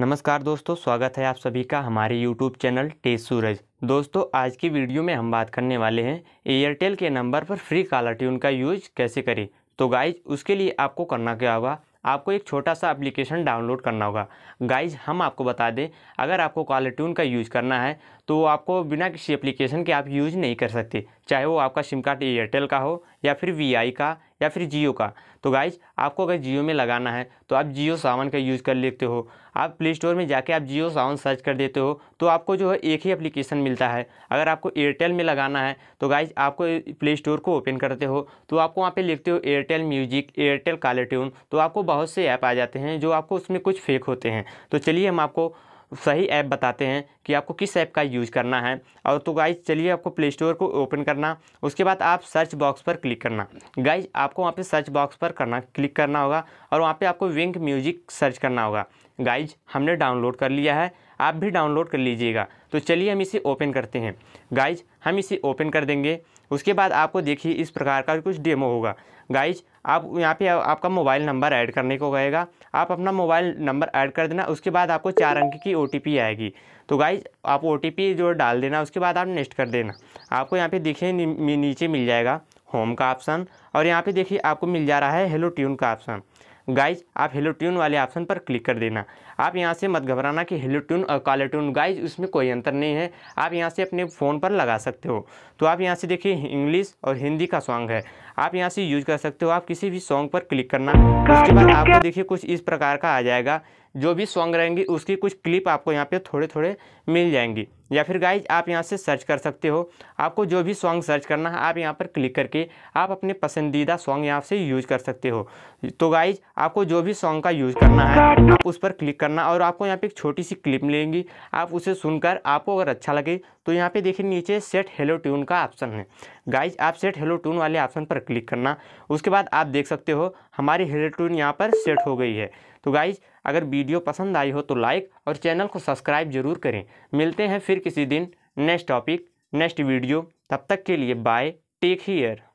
नमस्कार दोस्तों स्वागत है आप सभी का हमारे यूट्यूब चैनल टेज सूरज दोस्तों आज की वीडियो में हम बात करने वाले हैं एयरटेल के नंबर पर फ्री कॉलर ट्यून का यूज कैसे करें तो गाइज उसके लिए आपको करना क्या होगा आपको एक छोटा सा एप्लीकेशन डाउनलोड करना होगा गाइज हम आपको बता दें अगर आपको कॉलर ट्यून का यूज करना है तो आपको बिना किसी एप्लीकेशन के आप यूज़ नहीं कर सकते चाहे वो आपका सिम कार्ड एयरटेल का हो या फिर वी का या फिर जियो का तो गाइज आपको अगर जियो में लगाना है तो आप जियो सावन का यूज़ कर लेते हो आप प्ले स्टोर में जाके आप जियो सावन सर्च कर देते हो तो आपको जो है एक ही एप्लीकेशन मिलता है अगर आपको एयरटेल में लगाना है तो गाइज आपको प्ले स्टोर को ओपन करते हो तो आपको वहाँ पे लिखते हो Airtel music Airtel caller tune तो आपको बहुत से ऐप आ जाते हैं जो आपको उसमें कुछ फेक होते हैं तो चलिए हम आपको सही ऐप बताते हैं कि आपको किस ऐप का यूज़ करना है और तो गाइज चलिए आपको प्ले स्टोर को ओपन करना उसके बाद आप सर्च बॉक्स पर क्लिक करना गाइज आपको वहाँ पे सर्च बॉक्स पर करना क्लिक करना होगा और वहाँ पे आपको विंक म्यूजिक सर्च करना होगा गाइज हमने डाउनलोड कर लिया है आप भी डाउनलोड कर लीजिएगा तो चलिए हम इसे ओपन करते हैं गाइज हम इसे ओपन कर देंगे उसके बाद आपको देखिए इस प्रकार का कुछ डेमो होगा गाइज आप यहाँ पे आपका मोबाइल नंबर ऐड करने को कहेगा आप अपना मोबाइल नंबर ऐड कर देना उसके बाद आपको चार अंक की ओ आएगी तो गाइज आप ओ जो डाल देना उसके बाद आप नेक्स्ट कर देना आपको यहाँ पे देखिए नीचे मिल जाएगा होम का ऑप्शन और यहाँ पे देखिए आपको मिल जा रहा है हेलो ट्यून का ऑप्शन गाइज आप हेलो ट्यून वाले ऑप्शन पर क्लिक कर देना आप यहाँ से मत घबराना कि हेलो ट्यून और कॉलर ट्यून गाइज उसमें कोई अंतर नहीं है आप यहाँ से अपने फ़ोन पर लगा सकते हो तो आप यहाँ से देखिए इंग्लिश और हिंदी का सॉन्ग है आप यहाँ से यूज कर सकते हो आप किसी भी सॉन्ग पर क्लिक करना उसके बाद आपको देखिए कुछ इस प्रकार का आ जाएगा जो भी सॉन्ग रहेंगी उसकी कुछ क्लिप आपको यहाँ पे थोड़े थोड़े मिल जाएंगी या फिर गाइज आप यहाँ से सर्च कर सकते हो आपको जो भी सॉन्ग सर्च करना है आप यहाँ पर क्लिक करके आप अपने पसंदीदा सॉन्ग यहाँ से यूज कर सकते हो तो गाइज आपको जो भी सॉन्ग का यूज करना है आप उस पर क्लिक करना और आपको यहाँ पे एक छोटी सी क्लिप मिलेंगी आप उसे सुनकर आपको अगर अच्छा लगे तो यहाँ पे देखिए नीचे सेट हेलो ट्यून का ऑप्शन है गाइज आप सेट हेलो ट्यून वाले ऑप्शन पर क्लिक करना उसके बाद आप देख सकते हो हमारी हेलो ट्यून यहाँ पर सेट हो गई है तो गाइज अगर वीडियो पसंद आई हो तो लाइक और चैनल को सब्सक्राइब जरूर करें मिलते हैं फिर किसी दिन नेक्स्ट टॉपिक नेक्स्ट वीडियो तब तक के लिए बाय टेक हीयर